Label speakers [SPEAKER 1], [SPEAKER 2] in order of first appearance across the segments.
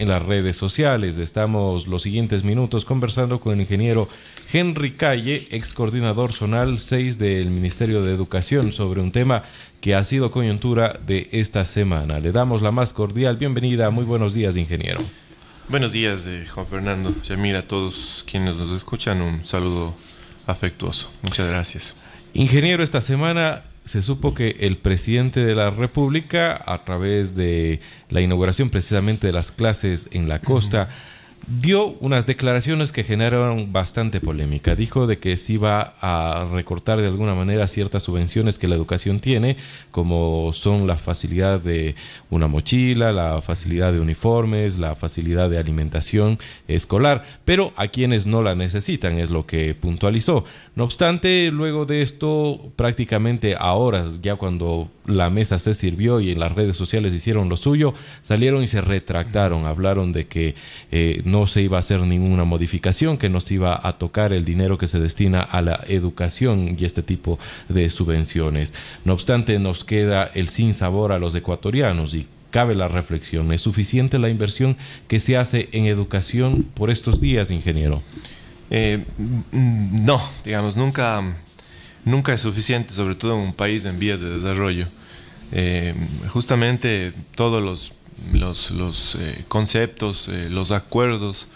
[SPEAKER 1] en las redes sociales. Estamos los siguientes minutos conversando con el ingeniero Henry Calle, ex coordinador zonal 6 del Ministerio de Educación, sobre un tema que ha sido coyuntura de esta semana. Le damos la más cordial bienvenida. Muy buenos días, ingeniero.
[SPEAKER 2] Buenos días, eh, Juan Fernando. mira a todos quienes nos escuchan, un saludo afectuoso. Muchas gracias. Ingeniero, esta semana se supo que el
[SPEAKER 1] presidente de la República, a través de la inauguración precisamente de las clases en la costa, dio unas declaraciones que generaron bastante polémica. Dijo de que se iba a recortar de alguna manera ciertas subvenciones que la educación tiene, como son la facilidad de una mochila, la facilidad de uniformes, la facilidad de alimentación escolar, pero a quienes no la necesitan, es lo que puntualizó. No obstante, luego de esto, prácticamente ahora, ya cuando la mesa se sirvió y en las redes sociales hicieron lo suyo, salieron y se retractaron, hablaron de que eh, no no se iba a hacer ninguna modificación, que nos iba a tocar el dinero que se destina a la educación y este tipo de subvenciones. No obstante, nos queda el sin sabor a los ecuatorianos y cabe la reflexión. ¿Es suficiente la inversión
[SPEAKER 2] que se hace en educación por estos días, ingeniero? Eh, mm, no, digamos, nunca, nunca es suficiente, sobre todo en un país en vías de desarrollo. Eh, justamente todos los los, los eh, conceptos, eh, los acuerdos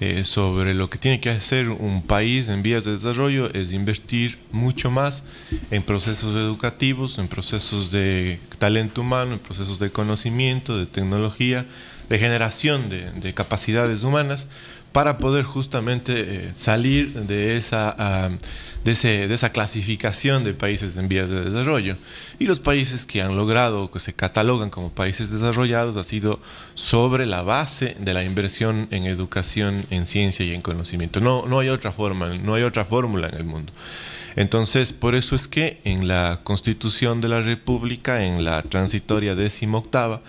[SPEAKER 2] eh, sobre lo que tiene que hacer un país en vías de desarrollo es invertir mucho más en procesos educativos, en procesos de talento humano, en procesos de conocimiento, de tecnología, de generación de capacidades humanas, para poder justamente eh, salir de esa, ah, de, esa clasificación de países en vías de desarrollo. Y los países que han logrado, que se catalogan como países desarrollados, ha sido sobre la base de la inversión en educación, en ciencia y en conocimiento. No, no hay otra forma, no hay otra fórmula en el mundo. Entonces, por eso es que en la Constitución de la República, en la transitoria décimo octava,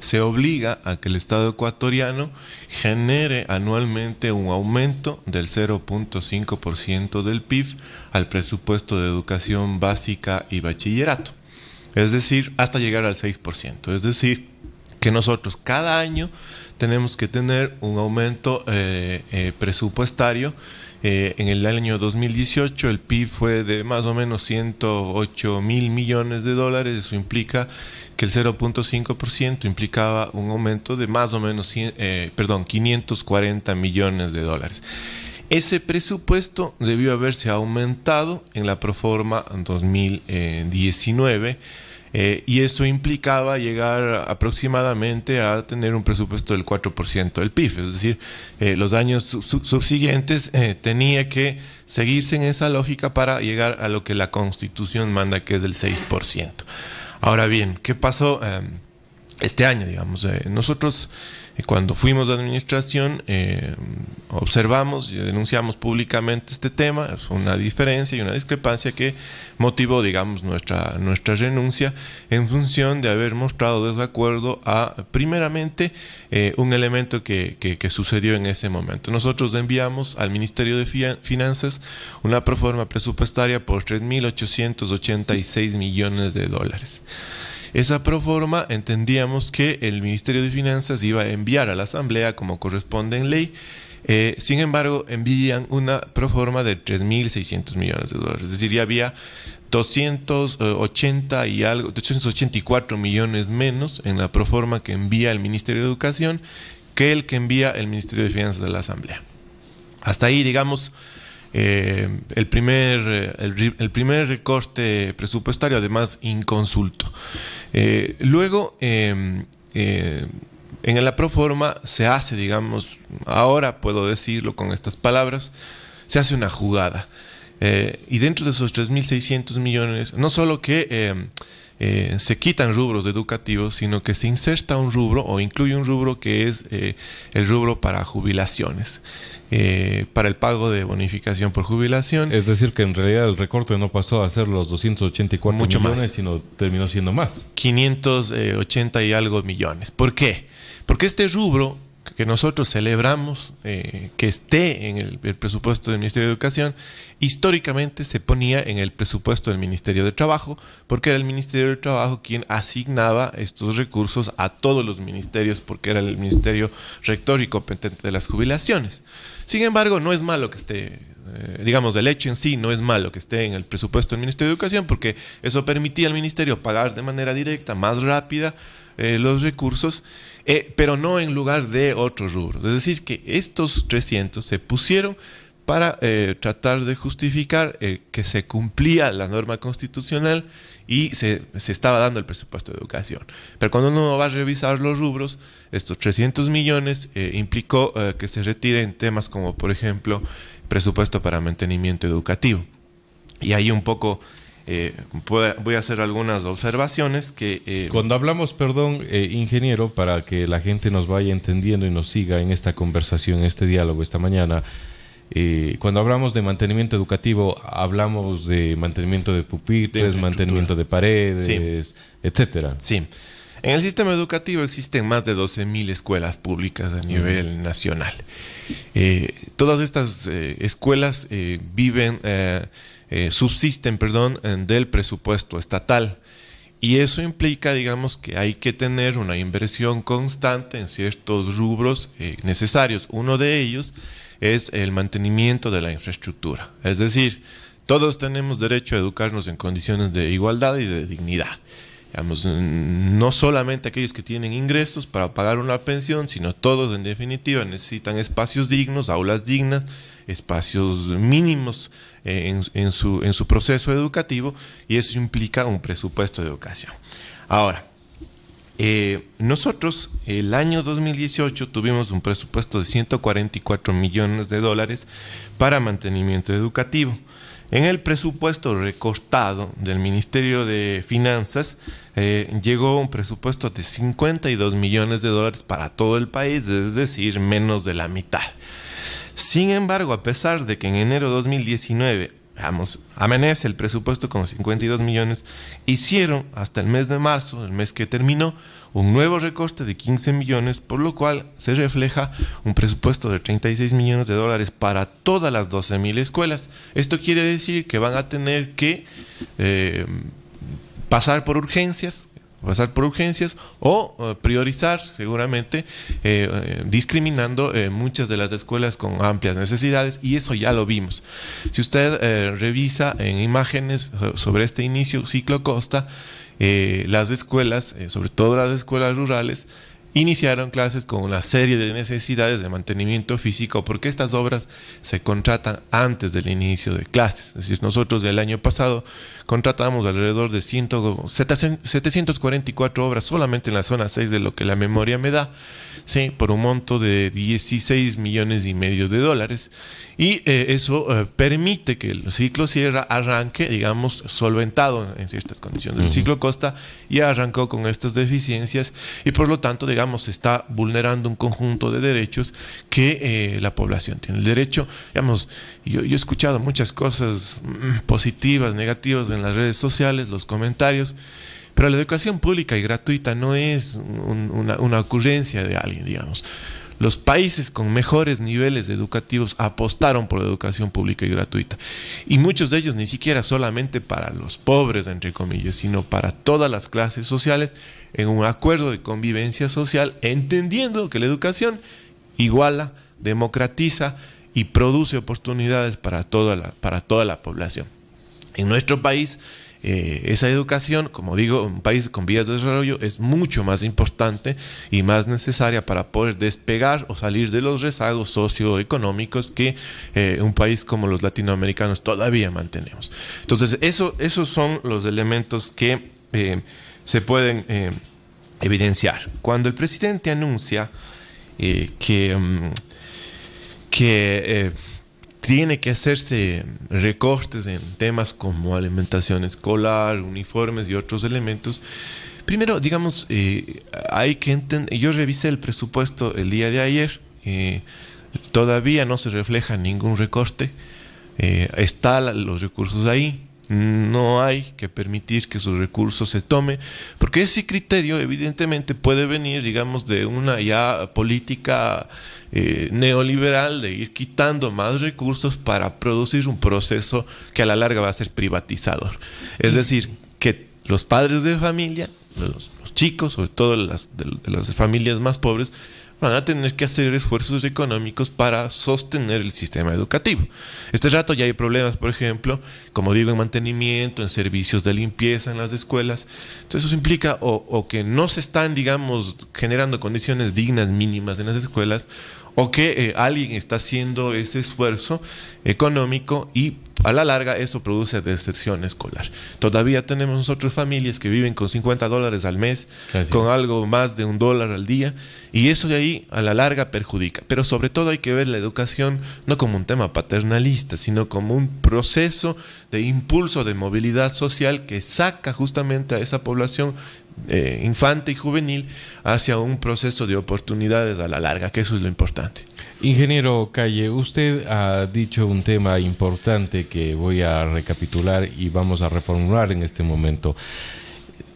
[SPEAKER 2] se obliga a que el Estado ecuatoriano genere anualmente un aumento del 0.5% del PIB al presupuesto de educación básica y bachillerato, es decir, hasta llegar al 6%, es decir, que nosotros cada año tenemos que tener un aumento eh, eh, presupuestario. Eh, en el año 2018 el PIB fue de más o menos 108 mil millones de dólares. Eso implica que el 0.5% implicaba un aumento de más o menos perdón, 540 millones de dólares. Ese presupuesto debió haberse aumentado en la proforma 2019 eh, y esto implicaba llegar aproximadamente a tener un presupuesto del 4% del PIB, es decir, eh, los años subsiguientes eh, tenía que seguirse en esa lógica para llegar a lo que la Constitución manda, que es del 6%. Ahora bien, ¿qué pasó em, este año, digamos? nosotros cuando fuimos de administración, eh, observamos y denunciamos públicamente este tema, Es una diferencia y una discrepancia que motivó, digamos, nuestra, nuestra renuncia en función de haber mostrado desacuerdo a, primeramente, eh, un elemento que, que, sucedió en ese momento. Nosotros enviamos al Ministerio de Finanzas una proforma presupuestaria por 3.886 millones de dólares. Esa proforma entendíamos que el Ministerio de Finanzas iba a enviar a la Asamblea como corresponde en ley. Eh, sin embargo, envían una proforma de 3.600 millones de dólares. Es decir, ya había 280 y algo, 284 millones menos en la proforma que envía el Ministerio de Educación que el que envía el Ministerio de Finanzas a la Asamblea. Hasta ahí, digamos, eh, el, primer, eh, el, primer recorte presupuestario, además inconsulto. Eh, luego, em, en la proforma se hace, digamos, ahora puedo decirlo con estas palabras, se hace una jugada. y dentro de esos 3.600 millones, no solo que em, eh, se quitan rubros educativos, sino que se inserta un rubro o incluye un rubro que es eh, el rubro para jubilaciones, eh, para el pago de bonificación por jubilación. Es decir, que en realidad el recorte no pasó a ser los 284 millones, sino terminó siendo más. 580 y algo millones. ¿Por qué? Porque este rubro que nosotros celebramos eh, que esté en el, presupuesto del Ministerio de Educación, históricamente se ponía en el presupuesto del Ministerio de Trabajo, porque era el Ministerio de Trabajo quien asignaba estos recursos a todos los ministerios, porque era el ministerio rector y competente de las jubilaciones. Sin embargo, no es malo que esté, eh, digamos, el hecho en sí no es malo que esté en el presupuesto del Ministerio de Educación, porque eso permitía al ministerio pagar de manera directa, más rápida, eh, los recursos eh, pero no en lugar de otros rubros. Es decir, que estos 300 se pusieron para eh, tratar de justificar eh, que se cumplía la norma constitucional y se, se, estaba dando el presupuesto de educación. Pero cuando uno va a revisar los rubros, estos 300 millones implicó que se retiren temas como, por ejemplo, presupuesto para mantenimiento educativo. Y ahí un poco eh, voy a hacer algunas observaciones que... Eh, cuando
[SPEAKER 1] hablamos, perdón, eh, ingeniero, para que la gente nos vaya entendiendo y nos siga en esta conversación, en este diálogo esta mañana, cuando hablamos de mantenimiento
[SPEAKER 2] educativo, hablamos de mantenimiento de pupitres, mantenimiento de paredes, etcétera. Sí. En el sistema educativo existen más de 12.000 escuelas públicas a nivel nacional. todas estas escuelas viven eh, subsisten, perdón, del presupuesto estatal. Y eso implica, digamos, que hay que tener una inversión constante en ciertos rubros eh, necesarios. Uno de ellos es el mantenimiento de la infraestructura. Es decir, todos tenemos derecho a educarnos en condiciones de igualdad y de dignidad. Digamos, no solamente aquellos que tienen ingresos para pagar una pensión, sino todos en definitiva necesitan espacios dignos, aulas dignas, espacios mínimos eh, en, su, proceso educativo y eso implica un presupuesto de educación. Ahora, eh, nosotros el año 2018 tuvimos un presupuesto de 144 millones de dólares para mantenimiento educativo. En el presupuesto recortado del Ministerio de Finanzas eh, llegó un presupuesto de 52 millones de dólares para todo el país, es decir, menos de la mitad. Sin embargo, a pesar de que en enero de 2019 Veamos, amanece el presupuesto con 52 millones. Hicieron hasta el mes de marzo, el mes que terminó, un nuevo recorte de 15 millones, por lo cual se refleja un presupuesto de 36 millones de dólares para todas las mil escuelas. Esto quiere decir que van a tener que eh, pasar por urgencias pasar por urgencias o eh, priorizar seguramente eh, eh, discriminando muchas de las escuelas con amplias necesidades y eso ya lo vimos. Si usted revisa en imágenes sobre este inicio ciclo costa, las escuelas, sobre todo las escuelas rurales, Iniciaron clases con una serie de necesidades de mantenimiento físico porque estas obras se contratan antes del inicio de clases. Es decir, nosotros del año pasado contratamos alrededor de 744 obras solamente en la zona 6 de lo que la memoria me da, ¿sí? por un monto de 16 millones y medio de dólares. Y eh, eso eh, permite que el ciclo cierra arranque, digamos, solventado en ciertas condiciones. El ciclo costa ...y arrancó con estas deficiencias y por lo tanto, digamos, está vulnerando un conjunto de derechos que eh, la población tiene. El derecho, digamos, yo, he escuchado muchas cosas mm, positivas, negativas en las redes sociales, los comentarios. Pero la educación pública y gratuita no es una, ocurrencia de alguien, digamos. Los países con mejores niveles educativos apostaron por la educación pública y gratuita. Y muchos de ellos ni siquiera solamente para los pobres, entre comillas, sino para todas las clases sociales en un acuerdo de convivencia social, entendiendo que la educación iguala, democratiza y produce oportunidades para toda la, para toda la población. En nuestro país, eh, esa educación, como digo, un país con vías de desarrollo es mucho más importante y más necesaria para poder despegar o salir de los rezagos socioeconómicos que eh, un país como los latinoamericanos todavía mantenemos. Entonces, eso, esos son los elementos que eh, se pueden evidenciar. Cuando el presidente anuncia que... Mm, que tiene que hacerse recortes en temas como alimentación escolar, uniformes y otros elementos. Primero, digamos, eh, hay que entender, yo revisé el presupuesto el día de ayer, eh, todavía no se refleja ningún recorte, eh, están los recursos ahí, no hay que permitir que sus recursos se tome, porque ese criterio evidentemente puede venir, digamos, de una ya política eh, neoliberal de ir quitando más recursos para producir un proceso que a la larga va a ser privatizador. Es decir, que los padres de familia, los, chicos, sobre todo las, de las familias más pobres, van a tener que hacer esfuerzos económicos para sostener el sistema educativo. Este rato ya hay problemas, por ejemplo, como digo, en mantenimiento, en servicios de limpieza en las escuelas. Entonces eso implica o, o que no se están, digamos, generando condiciones dignas mínimas en las escuelas, o que eh, alguien está haciendo ese esfuerzo económico y a la larga eso produce deserción escolar. Todavía tenemos otras familias que viven con 50 dólares al mes, con algo más de un dólar al día, y eso de ahí a la larga perjudica. Pero sobre todo hay que ver la educación no como un tema paternalista, sino como un proceso de impulso de movilidad social que saca justamente a esa población eh, infante y juvenil hacia un proceso de oportunidades a la larga, que eso es lo importante. Ingeniero Calle, usted ha dicho un tema importante
[SPEAKER 1] que voy a recapitular y vamos a reformular en este momento.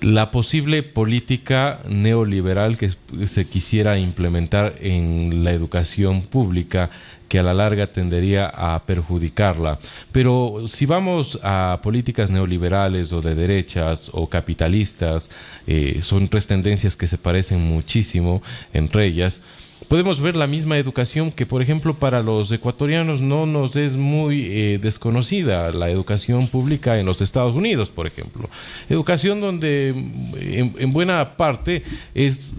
[SPEAKER 1] La posible política neoliberal que se quisiera implementar en la educación pública que a la larga tendería a perjudicarla. Pero si vamos a políticas neoliberales o de derechas o capitalistas, eh, son tres tendencias que se parecen muchísimo entre ellas podemos ver la misma educación que, por ejemplo, para los ecuatorianos no nos es muy eh, desconocida, la educación pública en los Estados Unidos, por ejemplo. Educación donde en, buena parte es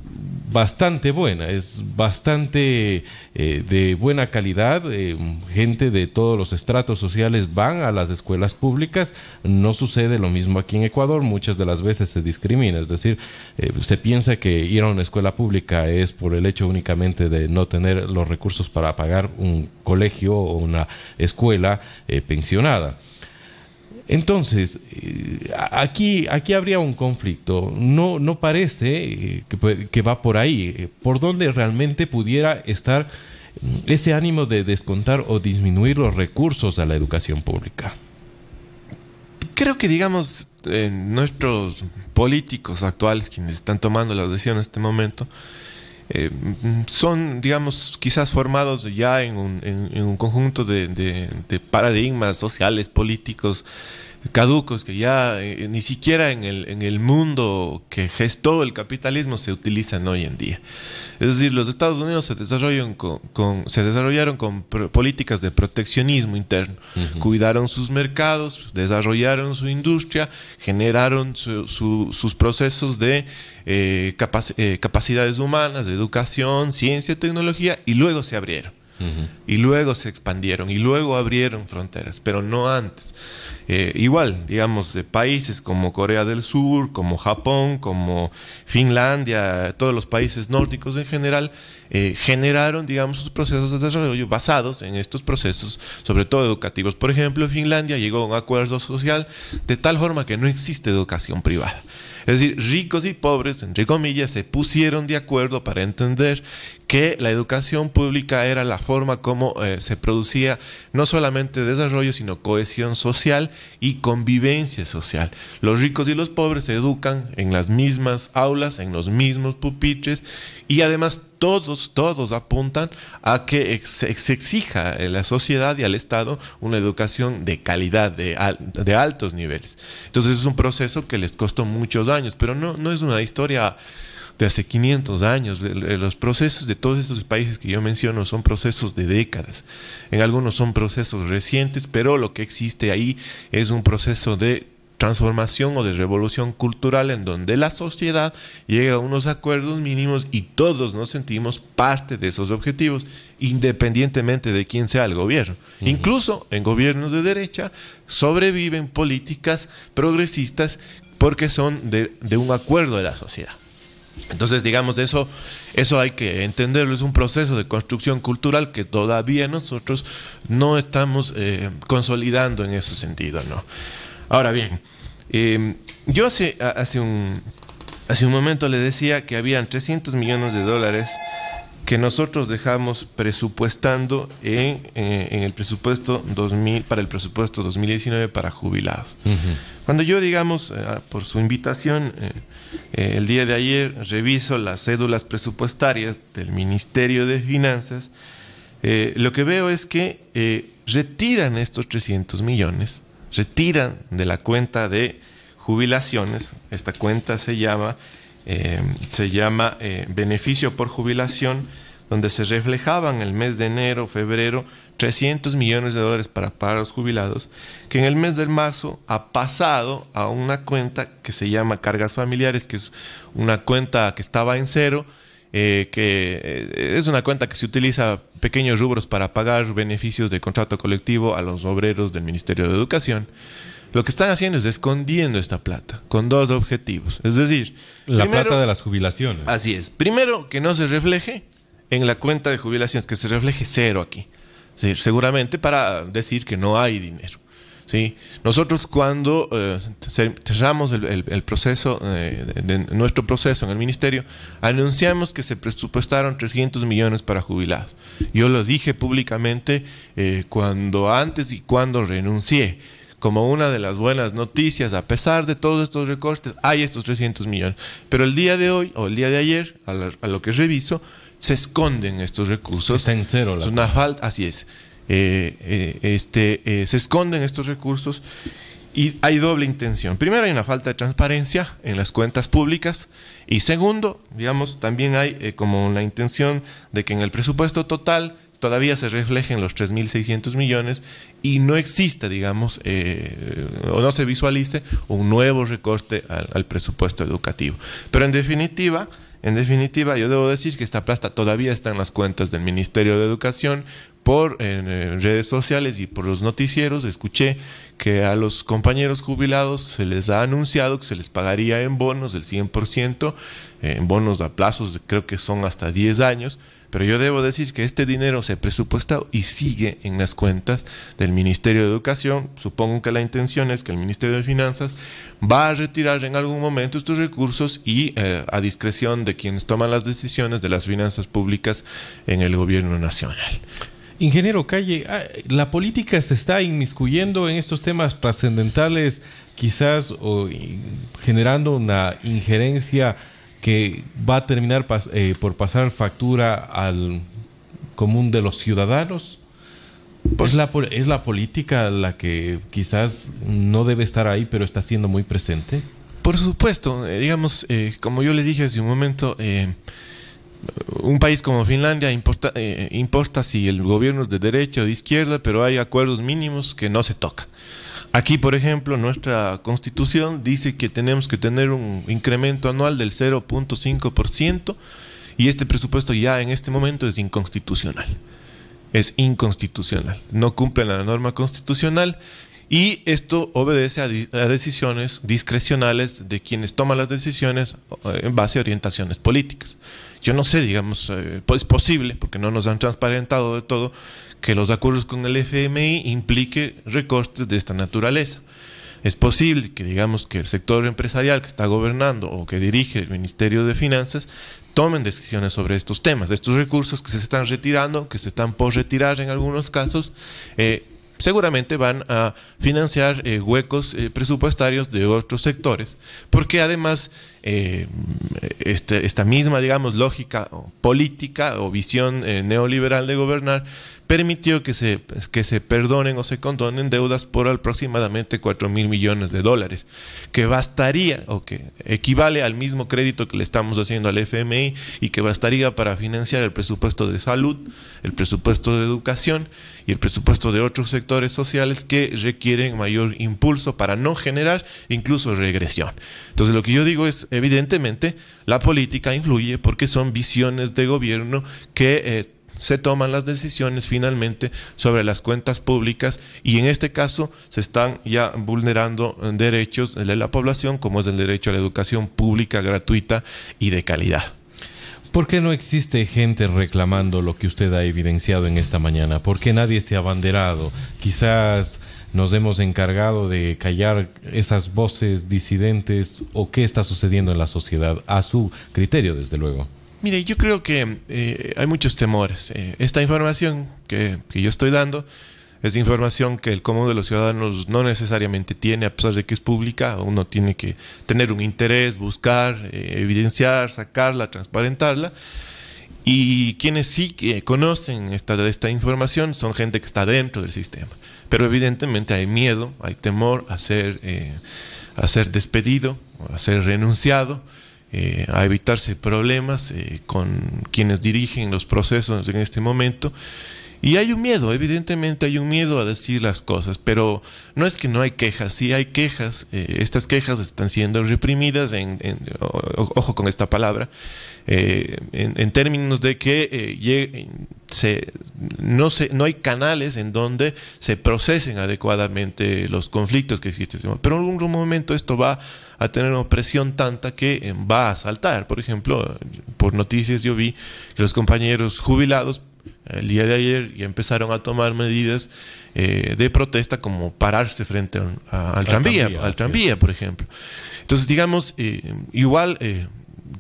[SPEAKER 1] bastante buena, es bastante eh, de buena calidad, eh, gente de todos los estratos sociales van a las escuelas públicas, no sucede lo mismo aquí en Ecuador, muchas de las veces se discrimina, es decir, se piensa que ir a una escuela pública es por el hecho únicamente de no tener los recursos para pagar un colegio o una escuela eh, pensionada. Entonces, eh, aquí, aquí habría un conflicto. No, no parece eh, que, que, va por ahí. ¿Por dónde realmente pudiera estar mm, ese ánimo de descontar o disminuir los recursos a la educación pública?
[SPEAKER 2] Creo que, digamos, nuestros políticos actuales, quienes están tomando la decisión en este momento, eh, son, digamos, quizás formados ya en un, conjunto de, paradigmas sociales, políticos, caducos que ya eh, eh, ni siquiera en el, en el, mundo que gestó el capitalismo se utilizan hoy en día. Es decir, los Estados Unidos se, con, se desarrollaron con políticas de proteccionismo interno. Cuidaron sus mercados, desarrollaron su industria, generaron sus procesos de eh, capacidades humanas, de educación, ciencia, y tecnología y luego se abrieron. Y luego se expandieron y luego abrieron fronteras, pero no antes. Eh, igual, digamos, de países como Corea del Sur, como Japón, como Finlandia, todos los países nórdicos en general, eh, generaron, digamos, sus procesos de desarrollo basados en estos procesos, sobre todo educativos. Por ejemplo, Finlandia llegó a un acuerdo social de tal forma que no existe educación privada. Es decir, ricos y pobres, entre comillas, se pusieron de acuerdo para entender que la educación pública era la forma como eh, se producía no solamente desarrollo, sino cohesión social y convivencia social. Los ricos y los pobres se educan en las mismas aulas, en los mismos pupitres y además todos, todos apuntan a que se exija a la sociedad y al Estado una educación de calidad, de, altos niveles. Entonces es un proceso que les costó muchos años, pero no, no es una historia de hace 500 años. Los procesos de todos esos países que yo menciono son procesos de décadas. En algunos son procesos recientes, pero lo que existe ahí es un proceso de transformación o de revolución cultural en donde la sociedad llega a unos acuerdos mínimos y todos nos sentimos parte de esos objetivos, independientemente de quién sea el gobierno. Incluso en gobiernos de derecha sobreviven políticas progresistas porque son de, un acuerdo de la sociedad. Entonces, digamos, eso, eso hay que entenderlo, es un proceso de construcción cultural que todavía nosotros no estamos eh, consolidando en ese sentido, ¿no? Ahora bien, em, yo hace, hace, un, hace un momento le decía que habían 300 millones de dólares que nosotros dejamos presupuestando en, eh, el presupuesto 2000, para el presupuesto 2019 para jubilados. Cuando yo, digamos, eh, ah, por su invitación, eh, el día de ayer reviso las cédulas presupuestarias del Ministerio de Finanzas, lo que veo es que retiran estos 300 millones retiran de la cuenta de jubilaciones. Esta cuenta se llama, eh, se llama eh, beneficio por jubilación, donde se reflejaban el mes de enero, febrero, 300 millones de dólares para pagar los jubilados, que en el mes de marzo ha pasado a una cuenta que se llama cargas familiares, que es una cuenta que estaba en cero, eh, que eh, es una cuenta que se utiliza pequeños rubros para pagar beneficios de contrato colectivo a los obreros del Ministerio de Educación. Lo que están haciendo es escondiendo esta plata con dos objetivos. Es decir, la plata de las jubilaciones. Así es. Primero, que no se refleje en la cuenta de jubilaciones, que se refleje cero aquí. seguramente para decir que no hay dinero. ¿sí? Nosotros cuando eh, cerramos el, proceso, eh, de, nuestro proceso en el ministerio, anunciamos que se presupuestaron 300 millones para jubilados. Yo lo dije públicamente eh, cuando antes y cuando renuncié como una de las buenas noticias, a pesar de todos estos recortes, hay estos 300 millones. Pero el día de hoy o el día de ayer, a, lo que reviso, se esconden estos recursos. cero. es una falta, así es. Eh, eh, este, eh, se esconden estos recursos y hay doble intención. Primero hay una falta de transparencia en las cuentas públicas y segundo, digamos, también hay como la intención de que en el presupuesto total todavía se reflejen los 3.600 millones y no exista, digamos, o no se visualice un nuevo recorte al, presupuesto educativo. Pero en definitiva, en definitiva, yo debo decir que esta plata todavía está en las cuentas del Ministerio de Educación, por en redes sociales y por los noticieros escuché que a los compañeros jubilados se les ha anunciado que se les pagaría en bonos del 100%, en bonos a plazos de, creo que son hasta 10 años, pero yo debo decir que este dinero se ha presupuestado y sigue en las cuentas del Ministerio de Educación. Supongo que la intención es que el Ministerio de Finanzas va a retirar en algún momento estos recursos y eh, a discreción de quienes toman las decisiones de las finanzas públicas en el gobierno nacional.
[SPEAKER 1] Ingeniero Calle, ah, la política se está inmiscuyendo en estos temas trascendentales, quizás generando una injerencia que va a terminar eh, por pasar factura al común de los ciudadanos. Pues ¿Es, la, ¿Es la política la que
[SPEAKER 2] quizás no debe estar ahí, pero está siendo muy presente? Por supuesto, eh, digamos, eh, como yo le dije hace un momento, un país como Finlandia importa, eh, importa si el gobierno es de derecha o de izquierda, pero hay acuerdos mínimos que no se toca. Aquí, por ejemplo, nuestra constitución dice que tenemos que tener un incremento anual del 0.5% y este presupuesto ya en este momento es inconstitucional. Es inconstitucional. No cumple la norma constitucional y esto obedece a, decisiones discrecionales de quienes toman las decisiones eh, en base a orientaciones políticas. Yo no sé, digamos, eh, pues, es posible, porque no nos han transparentado de todo, que los acuerdos con el FMI implique recortes de esta naturaleza. Es posible que digamos que el sector empresarial que está gobernando o que dirige el Ministerio de Finanzas tomen decisiones sobre estos temas, estos recursos que se están retirando, que se están por retirar en algunos casos, eh, seguramente van a financiar eh, huecos eh, presupuestarios de otros sectores, porque además eh, este, esta misma, digamos, lógica o política o visión neoliberal de gobernar permitió que se, que se perdonen o se condonen deudas por aproximadamente 4 mil millones de dólares, que bastaría o que equivale al mismo crédito que le estamos haciendo al FMI y que bastaría para financiar el presupuesto de salud, el presupuesto de educación y el presupuesto de otros sectores sociales que requieren mayor impulso para no generar incluso regresión. Entonces lo que yo digo es, evidentemente, la política influye porque son visiones de gobierno que... Eh, se toman las decisiones finalmente sobre las cuentas públicas y en este caso se están ya vulnerando derechos de la población como es el derecho a la educación pública gratuita y de calidad.
[SPEAKER 1] ¿Por qué no existe gente reclamando lo que usted ha evidenciado en esta mañana? ¿Por qué nadie se ha abanderado? Quizás nos hemos encargado de callar esas voces disidentes o qué está sucediendo en la sociedad, a su criterio, desde luego.
[SPEAKER 2] Mire, yo creo que eh, hay muchos temores. Eh, esta información que, que, yo estoy dando es información que el cómodo de los ciudadanos no necesariamente tiene, a pesar de que es pública. Uno tiene que tener un interés, buscar, eh, evidenciar, sacarla, transparentarla. Y quienes sí que conocen esta, esta información son gente que está dentro del sistema. Pero evidentemente hay miedo, hay temor a ser, a ser despedido, a ser renunciado. Eh, a evitarse problemas eh, con quienes dirigen los procesos en este momento y hay un miedo, evidentemente hay un miedo a decir las cosas, pero no es que no hay quejas, sí hay quejas, eh, estas quejas están siendo reprimidas, en, ojo con esta palabra, eh, en, términos de que eh, se, no, se, no hay canales en donde se procesen adecuadamente los conflictos que existen. Pero en algún momento esto va a tener una presión tanta que va a saltar. Por ejemplo, por noticias yo vi que los compañeros jubilados el día de ayer ya empezaron a tomar medidas eh, de protesta como pararse frente al, tranvía, al tranvía, por ejemplo. Entonces, digamos, eh, igual... Eh,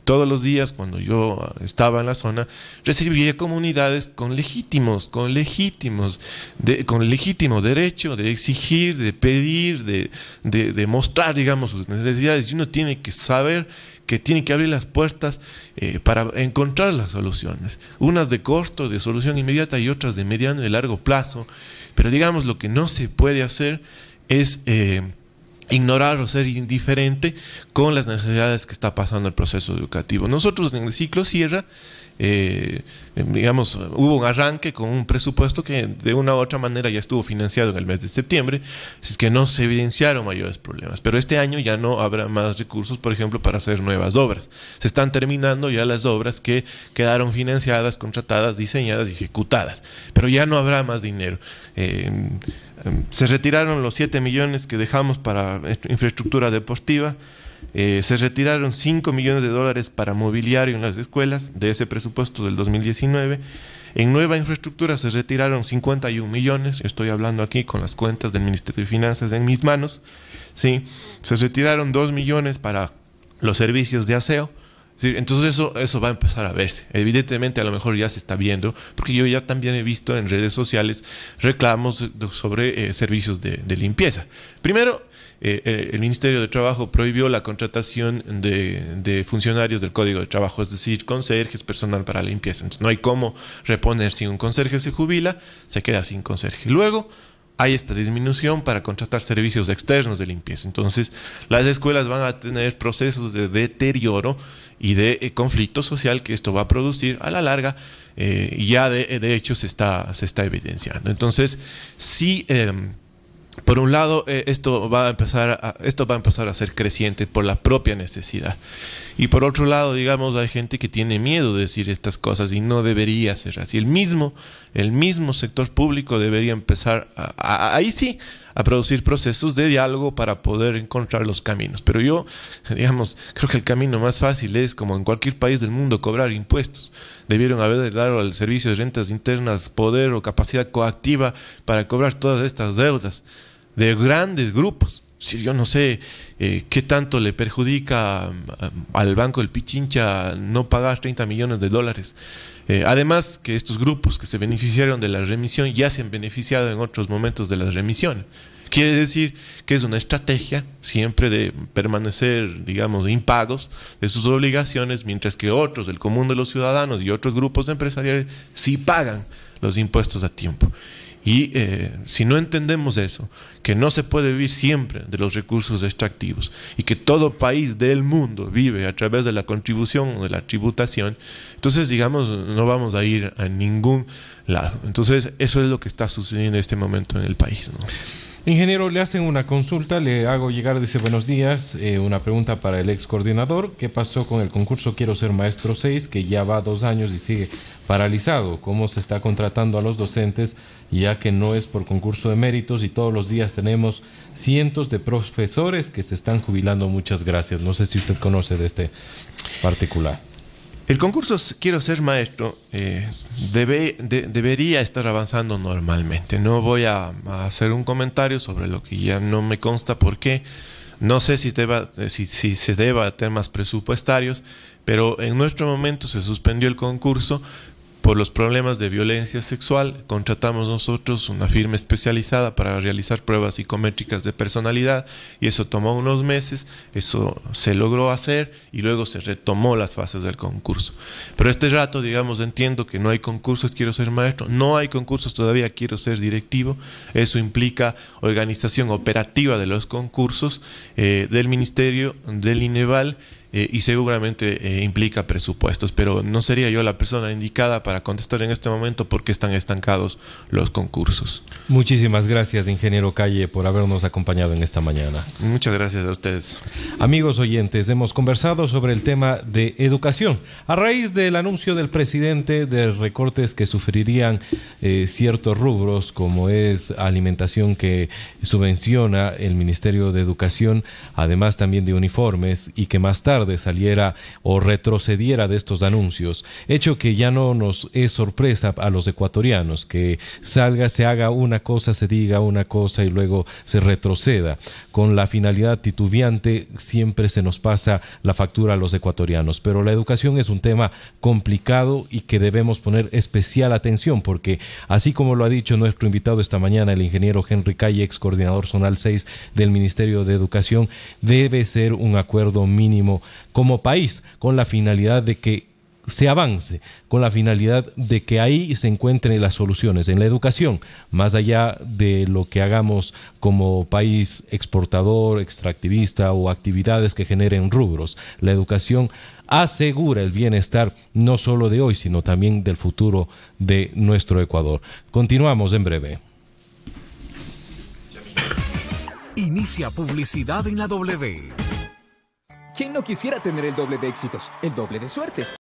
[SPEAKER 2] todos los días cuando yo estaba en la zona, recibía comunidades con legítimos, con legítimos, de, con legítimo derecho de exigir, de pedir, de, de, mostrar, digamos, sus necesidades. Y uno tiene que saber que tiene que abrir las puertas eh, para encontrar las soluciones. Unas de corto, de solución inmediata y otras de mediano y largo plazo. Pero digamos, lo que no se puede hacer es... Eh, ignorar o ser indiferente con las necesidades que está pasando el proceso educativo. Nosotros en el ciclo cierra. Eh, digamos, hubo un arranque con un presupuesto que de una u otra manera ya estuvo financiado en el mes de septiembre, así es que no se evidenciaron mayores problemas. Pero este año ya no habrá más recursos, por ejemplo, para hacer nuevas obras. Se están terminando ya las obras que quedaron financiadas, contratadas, diseñadas y ejecutadas, pero ya no habrá más dinero. Eh, em, se retiraron los 7 millones que dejamos para eh, infraestructura deportiva. Eh, se retiraron 5 millones de dólares para mobiliario en las escuelas de ese presupuesto del 2019. En nueva infraestructura se retiraron 51 millones, estoy hablando aquí con las cuentas del Ministerio de Finanzas en mis manos, ¿sí? se retiraron 2 millones para los servicios de aseo, entonces eso, eso va a empezar a verse. Evidentemente a lo mejor ya se está viendo, porque yo ya también he visto en redes sociales reclamos sobre eh, servicios de, limpieza. Primero, eh, eh, el Ministerio de Trabajo prohibió la contratación de, de, funcionarios del Código de Trabajo, es decir, conserjes, personal para limpieza. Entonces no hay cómo reponer si un conserje se jubila, se queda sin conserje. Luego, hay esta disminución para contratar servicios externos de limpieza. Entonces, las escuelas van a tener procesos de deterioro y de eh, conflicto social que esto va a producir a la larga, eh, y ya de, hecho se está, se está evidenciando. Entonces, sí... Em, por un lado, eh, esto, va a empezar a, esto va a empezar a ser creciente por la propia necesidad. Y por otro lado, digamos, hay gente que tiene miedo de decir estas cosas y no debería ser así. El mismo, el mismo sector público debería empezar, a, ahí sí, a producir procesos de diálogo para poder encontrar los caminos. Pero yo, digamos, creo que el camino más fácil es, como en cualquier país del mundo, cobrar impuestos. Debieron haber dado al Servicio de Rentas Internas poder o capacidad coactiva para cobrar todas estas deudas de grandes grupos yo no sé eh, qué tanto le perjudica mm, al banco del Pichincha no pagar 30 millones de dólares. Eh, además que estos grupos que se beneficiaron de la remisión ya se han beneficiado en otros momentos de la remisión. Quiere decir que es una estrategia siempre de permanecer, digamos, impagos de sus obligaciones, mientras que otros, el común de los ciudadanos y otros grupos empresariales, sí pagan los impuestos a tiempo. Y eh, si no entendemos eso, que no se puede vivir siempre de los recursos extractivos y que todo país del mundo vive a través de la contribución o de la tributación, entonces digamos no vamos a ir a ningún lado. Entonces eso es lo que está sucediendo en este momento en el país. Ingeniero, le hacen una
[SPEAKER 1] consulta, le hago llegar, dice buenos días, eh, una pregunta para el ex coordinador. ¿Qué pasó con el concurso Quiero ser maestro 6, que ya va dos años y sigue paralizado? ¿Cómo se está contratando a los docentes, ya que no es por concurso de méritos y todos los días tenemos cientos de profesores que se están jubilando? Muchas gracias. No sé si usted conoce de este particular.
[SPEAKER 2] El concurso Quiero ser maestro eh, debe, debería estar avanzando normalmente. No voy a, hacer un comentario sobre lo que ya no me consta por qué. no sé si, eh, si se deba a temas presupuestarios, pero en nuestro momento se suspendió el concurso por los problemas de violencia sexual, contratamos nosotros una firma especializada para realizar pruebas psicométricas de personalidad y eso tomó unos meses, eso se logró hacer y luego se retomó las fases del concurso. Pero este rato, digamos, entiendo que no hay concursos, quiero ser maestro, no hay concursos todavía, quiero ser directivo, eso implica organización operativa de los concursos eh, del Ministerio, del INEVAL, eh, y seguramente eh, implica presupuestos, pero no sería yo la persona indicada para contestar en este momento porque están estancados los concursos. Muchísimas gracias, ingeniero Calle, por habernos acompañado
[SPEAKER 1] en esta mañana. Muchas gracias a ustedes. Amigos oyentes, hemos conversado sobre el tema de educación. A raíz del anuncio del presidente de recortes que sufrirían eh, ciertos rubros, como es alimentación que subvenciona el Ministerio de Educación, además también de uniformes y que más tarde de saliera o retrocediera de estos anuncios, hecho que ya no nos es sorpresa a los ecuatorianos, que salga, se haga una cosa, se diga una cosa y luego se retroceda. Con la finalidad titubeante siempre se nos pasa la factura a los ecuatorianos, pero la educación es un tema complicado y que debemos poner especial atención porque así como lo ha dicho nuestro invitado esta mañana, el ingeniero Henry Calle, ex coordinador zonal 6 del Ministerio de Educación, debe ser un acuerdo mínimo como país, con la finalidad de que se avance con la finalidad de que ahí se encuentren las soluciones en la educación, más allá de lo que hagamos como país exportador, extractivista o actividades que generen rubros. La educación asegura el bienestar no solo de hoy, sino también del futuro de nuestro Ecuador. Continuamos en breve. Inicia publicidad en la W. ¿Quién no quisiera tener el doble de éxitos, el doble de suerte?